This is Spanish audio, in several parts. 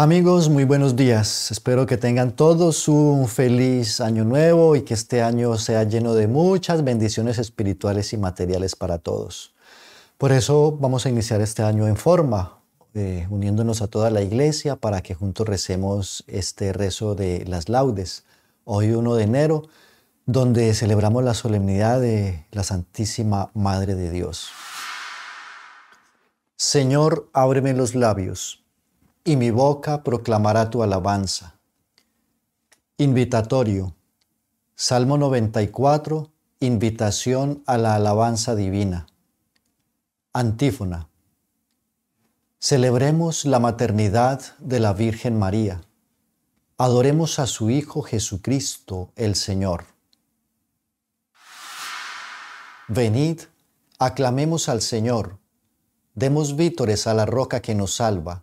Amigos, muy buenos días. Espero que tengan todos un feliz año nuevo y que este año sea lleno de muchas bendiciones espirituales y materiales para todos. Por eso vamos a iniciar este año en forma, eh, uniéndonos a toda la iglesia para que juntos recemos este rezo de las laudes. Hoy 1 de enero, donde celebramos la solemnidad de la Santísima Madre de Dios. Señor, ábreme los labios y mi boca proclamará tu alabanza. Invitatorio. Salmo 94. Invitación a la alabanza divina. Antífona. Celebremos la maternidad de la Virgen María. Adoremos a su Hijo Jesucristo el Señor. Venid, aclamemos al Señor, demos vítores a la roca que nos salva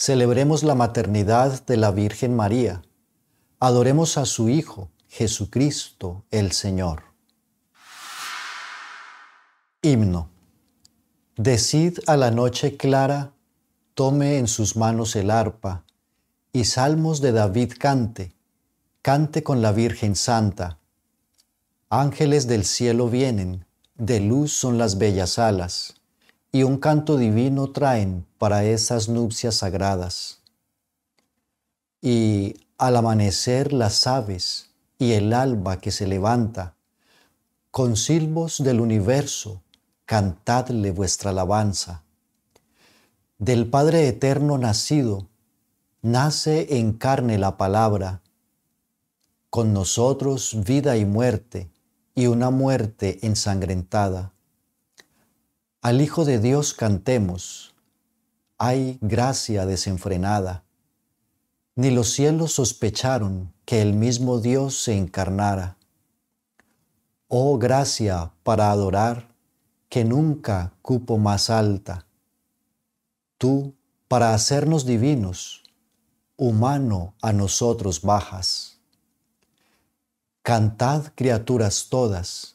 Celebremos la maternidad de la Virgen María. Adoremos a su Hijo, Jesucristo el Señor. Himno. Decid a la noche clara, tome en sus manos el arpa, y salmos de David cante, cante con la Virgen Santa. Ángeles del cielo vienen, de luz son las bellas alas y un canto divino traen para esas nupcias sagradas. Y al amanecer las aves y el alba que se levanta, con silbos del universo, cantadle vuestra alabanza. Del Padre Eterno nacido, nace en carne la palabra, con nosotros vida y muerte, y una muerte ensangrentada al Hijo de Dios cantemos, hay gracia desenfrenada. Ni los cielos sospecharon que el mismo Dios se encarnara. Oh gracia para adorar, que nunca cupo más alta. Tú, para hacernos divinos, humano a nosotros bajas. Cantad criaturas todas,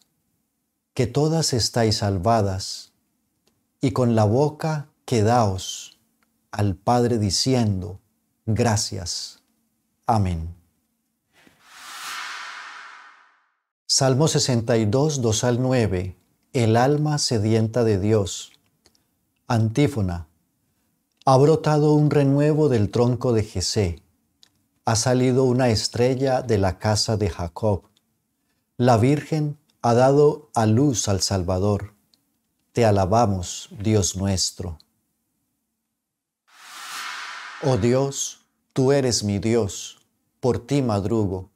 que todas estáis salvadas y con la boca quedaos al Padre diciendo, gracias. Amén. Salmo 62, 2 al 9. El alma sedienta de Dios. Antífona. Ha brotado un renuevo del tronco de Jesé. Ha salido una estrella de la casa de Jacob. La Virgen ha dado a luz al Salvador te alabamos, Dios nuestro. Oh Dios, tú eres mi Dios, por ti madrugo.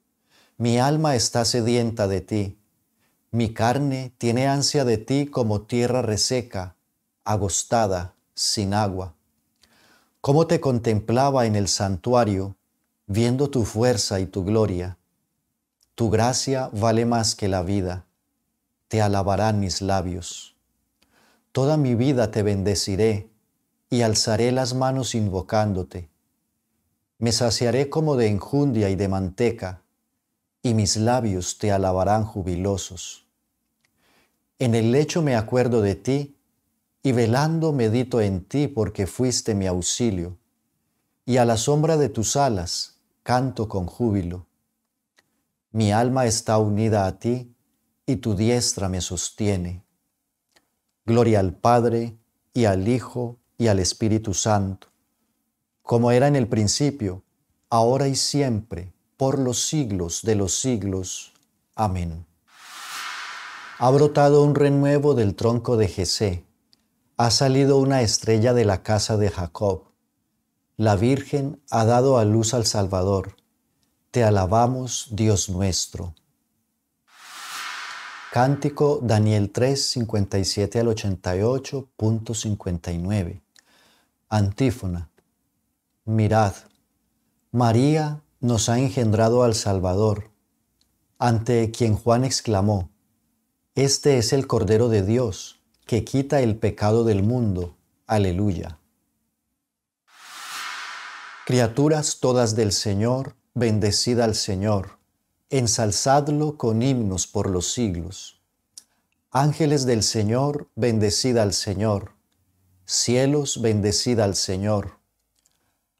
Mi alma está sedienta de ti. Mi carne tiene ansia de ti como tierra reseca, agostada, sin agua. Cómo te contemplaba en el santuario, viendo tu fuerza y tu gloria. Tu gracia vale más que la vida. Te alabarán mis labios. Toda mi vida te bendeciré y alzaré las manos invocándote. Me saciaré como de enjundia y de manteca, y mis labios te alabarán jubilosos. En el lecho me acuerdo de ti, y velando medito en ti porque fuiste mi auxilio, y a la sombra de tus alas canto con júbilo. Mi alma está unida a ti, y tu diestra me sostiene. Gloria al Padre y al Hijo y al Espíritu Santo, como era en el principio, ahora y siempre, por los siglos de los siglos. Amén. Ha brotado un renuevo del tronco de Jesé, ha salido una estrella de la casa de Jacob. La Virgen ha dado a luz al Salvador. Te alabamos, Dios nuestro. Cántico Daniel 3, 57 al 88.59. Antífona. Mirad, María nos ha engendrado al Salvador, ante quien Juan exclamó, Este es el Cordero de Dios, que quita el pecado del mundo. Aleluya. Criaturas todas del Señor, bendecida al Señor ensalzadlo con himnos por los siglos. Ángeles del Señor, bendecida al Señor. Cielos, bendecida al Señor.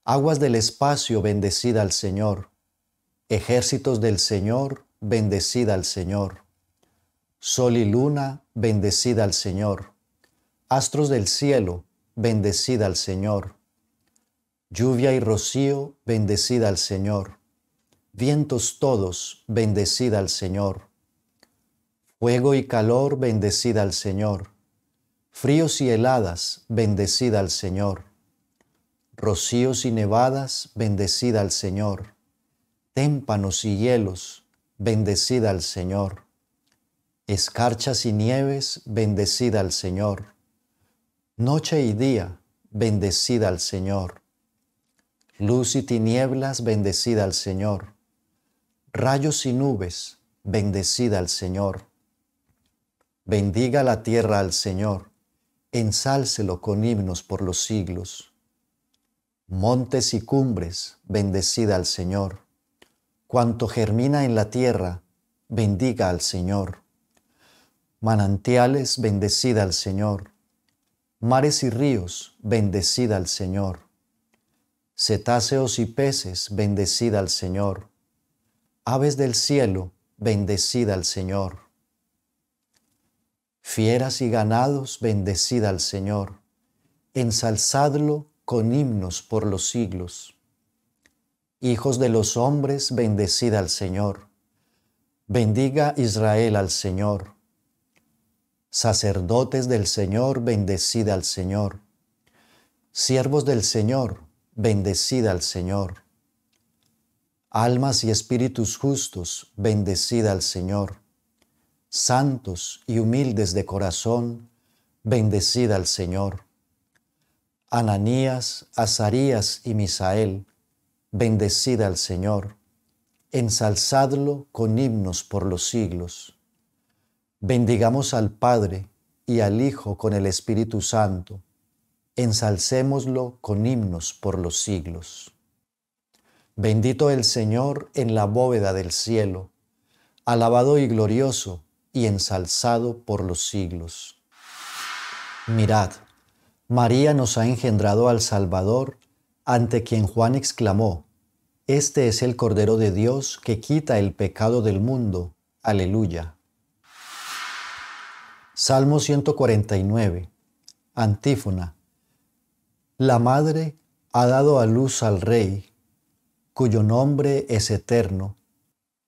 Aguas del espacio, bendecida al Señor. Ejércitos del Señor, bendecida al Señor. Sol y luna, bendecida al Señor. Astros del cielo, bendecida al Señor. Lluvia y rocío, bendecida al Señor Vientos todos, bendecida al Señor. Fuego y calor, bendecida al Señor. Fríos y heladas, bendecida al Señor. Rocíos y nevadas, bendecida al Señor. Témpanos y hielos, bendecida al Señor. Escarchas y nieves, bendecida al Señor. Noche y día, bendecida al Señor. Luz y tinieblas, bendecida al Señor Rayos y nubes, bendecida al Señor. Bendiga la tierra al Señor, ensálcelo con himnos por los siglos. Montes y cumbres, bendecida al Señor. Cuanto germina en la tierra, bendiga al Señor. Manantiales, bendecida al Señor. Mares y ríos, bendecida al Señor. Cetáceos y peces, bendecida al Señor Aves del cielo, bendecida al Señor. Fieras y ganados, bendecida al Señor. Ensalzadlo con himnos por los siglos. Hijos de los hombres, bendecida al Señor. Bendiga Israel al Señor. Sacerdotes del Señor, bendecida al Señor. Siervos del Señor, bendecida al Señor. Almas y espíritus justos, bendecida al Señor. Santos y humildes de corazón, bendecida al Señor. Ananías, Azarías y Misael, bendecida al Señor. Ensalzadlo con himnos por los siglos. Bendigamos al Padre y al Hijo con el Espíritu Santo. Ensalcémoslo con himnos por los siglos. Bendito el Señor en la bóveda del cielo, alabado y glorioso y ensalzado por los siglos. Mirad, María nos ha engendrado al Salvador, ante quien Juan exclamó, Este es el Cordero de Dios que quita el pecado del mundo. Aleluya. Salmo 149, antífona. La madre ha dado a luz al rey cuyo nombre es eterno,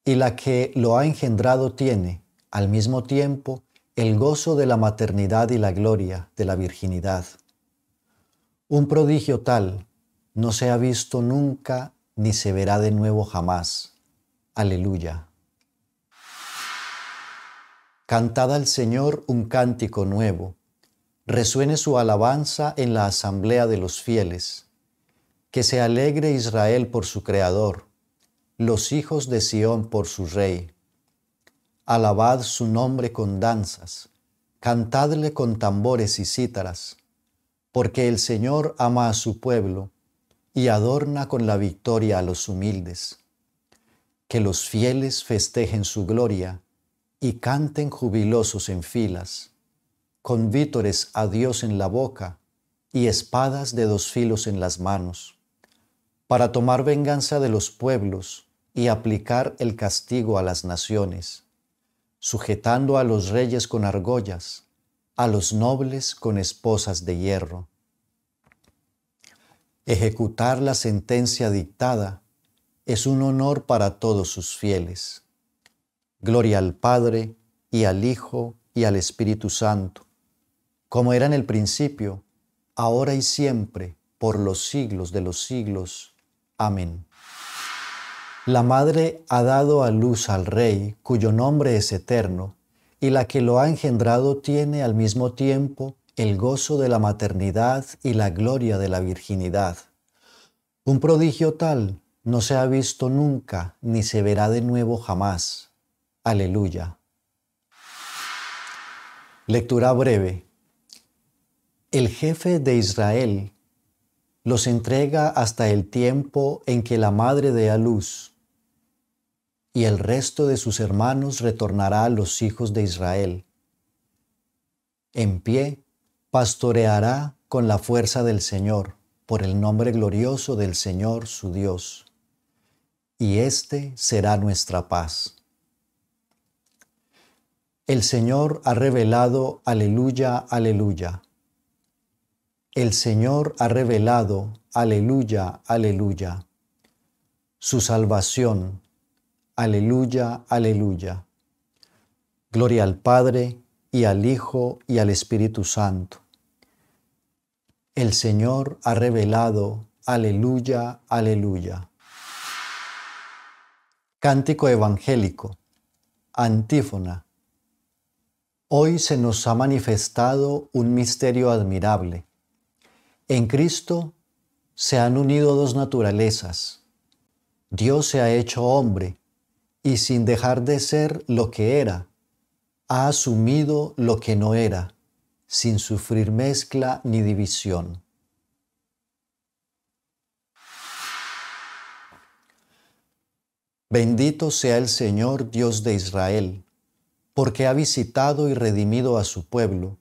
y la que lo ha engendrado tiene, al mismo tiempo, el gozo de la maternidad y la gloria de la virginidad. Un prodigio tal no se ha visto nunca ni se verá de nuevo jamás. Aleluya. Cantad al Señor un cántico nuevo. Resuene su alabanza en la asamblea de los fieles que se alegre Israel por su Creador, los hijos de Sión por su Rey. Alabad su nombre con danzas, cantadle con tambores y cítaras, porque el Señor ama a su pueblo y adorna con la victoria a los humildes. Que los fieles festejen su gloria y canten jubilosos en filas, con vítores a Dios en la boca y espadas de dos filos en las manos para tomar venganza de los pueblos y aplicar el castigo a las naciones, sujetando a los reyes con argollas, a los nobles con esposas de hierro, Ejecutar la sentencia dictada es un honor para todos sus fieles. Gloria al Padre y al Hijo y al Espíritu Santo, como era en el principio, ahora y siempre, por los siglos de los siglos. Amén. La Madre ha dado a luz al Rey, cuyo nombre es eterno, y la que lo ha engendrado tiene al mismo tiempo el gozo de la maternidad y la gloria de la virginidad. Un prodigio tal no se ha visto nunca ni se verá de nuevo jamás. Aleluya. Lectura breve. El jefe de Israel los entrega hasta el tiempo en que la madre dé a luz, y el resto de sus hermanos retornará a los hijos de Israel. En pie, pastoreará con la fuerza del Señor, por el nombre glorioso del Señor su Dios. Y este será nuestra paz. El Señor ha revelado, aleluya, aleluya el Señor ha revelado, aleluya, aleluya. Su salvación, aleluya, aleluya. Gloria al Padre y al Hijo y al Espíritu Santo. El Señor ha revelado, aleluya, aleluya. Cántico evangélico, antífona. Hoy se nos ha manifestado un misterio admirable en Cristo se han unido dos naturalezas. Dios se ha hecho hombre y sin dejar de ser lo que era, ha asumido lo que no era, sin sufrir mezcla ni división. Bendito sea el Señor Dios de Israel, porque ha visitado y redimido a su pueblo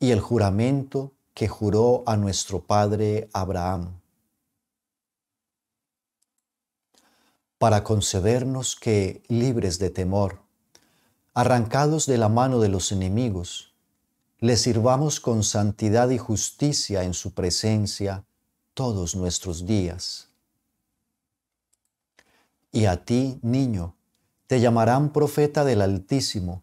y el juramento que juró a nuestro padre Abraham, para concedernos que, libres de temor, arrancados de la mano de los enemigos, le sirvamos con santidad y justicia en su presencia todos nuestros días. Y a ti, niño, te llamarán profeta del Altísimo,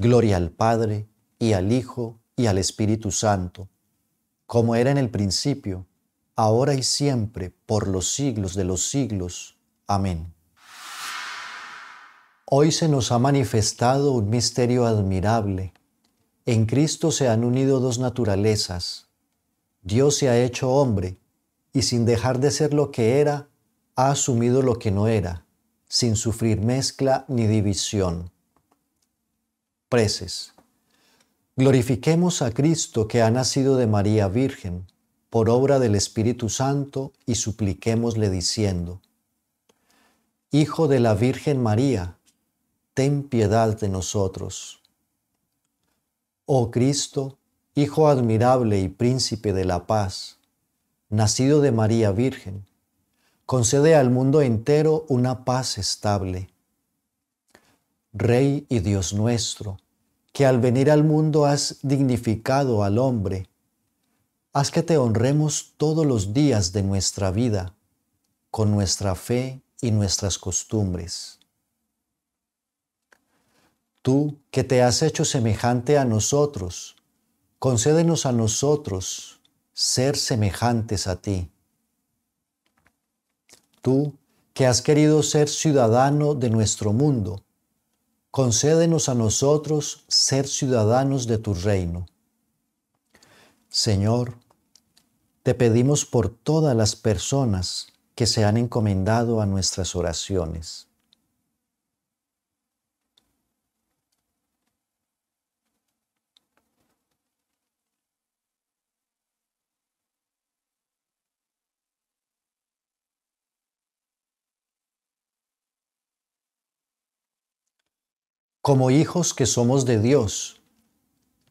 Gloria al Padre, y al Hijo, y al Espíritu Santo, como era en el principio, ahora y siempre, por los siglos de los siglos. Amén. Hoy se nos ha manifestado un misterio admirable. En Cristo se han unido dos naturalezas. Dios se ha hecho hombre, y sin dejar de ser lo que era, ha asumido lo que no era, sin sufrir mezcla ni división preces. Glorifiquemos a Cristo que ha nacido de María Virgen, por obra del Espíritu Santo, y supliquémosle diciendo, Hijo de la Virgen María, ten piedad de nosotros. Oh Cristo, Hijo admirable y príncipe de la paz, nacido de María Virgen, concede al mundo entero una paz estable Rey y Dios nuestro, que al venir al mundo has dignificado al hombre, haz que te honremos todos los días de nuestra vida, con nuestra fe y nuestras costumbres. Tú que te has hecho semejante a nosotros, concédenos a nosotros ser semejantes a ti. Tú que has querido ser ciudadano de nuestro mundo, concédenos a nosotros ser ciudadanos de tu reino. Señor, te pedimos por todas las personas que se han encomendado a nuestras oraciones. como hijos que somos de Dios,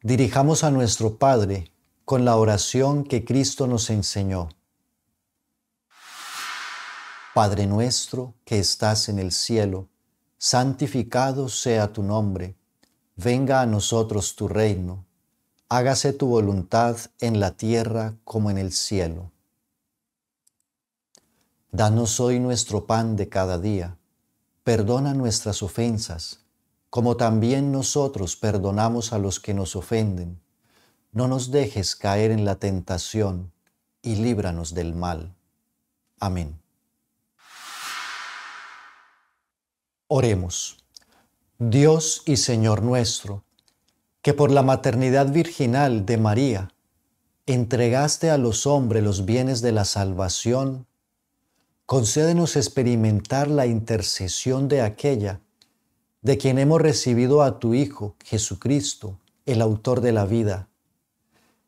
dirijamos a nuestro Padre con la oración que Cristo nos enseñó. Padre nuestro que estás en el cielo, santificado sea tu nombre, venga a nosotros tu reino, hágase tu voluntad en la tierra como en el cielo. Danos hoy nuestro pan de cada día, perdona nuestras ofensas, como también nosotros perdonamos a los que nos ofenden. No nos dejes caer en la tentación y líbranos del mal. Amén. Oremos. Dios y Señor nuestro, que por la maternidad virginal de María entregaste a los hombres los bienes de la salvación, concédenos experimentar la intercesión de aquella de quien hemos recibido a tu Hijo, Jesucristo, el autor de la vida,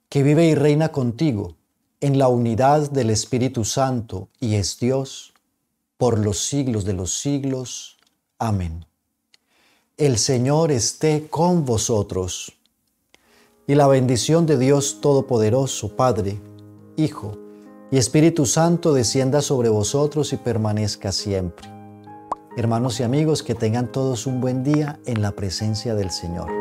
que vive y reina contigo en la unidad del Espíritu Santo y es Dios, por los siglos de los siglos. Amén. El Señor esté con vosotros. Y la bendición de Dios Todopoderoso, Padre, Hijo y Espíritu Santo descienda sobre vosotros y permanezca siempre. Hermanos y amigos, que tengan todos un buen día en la presencia del Señor.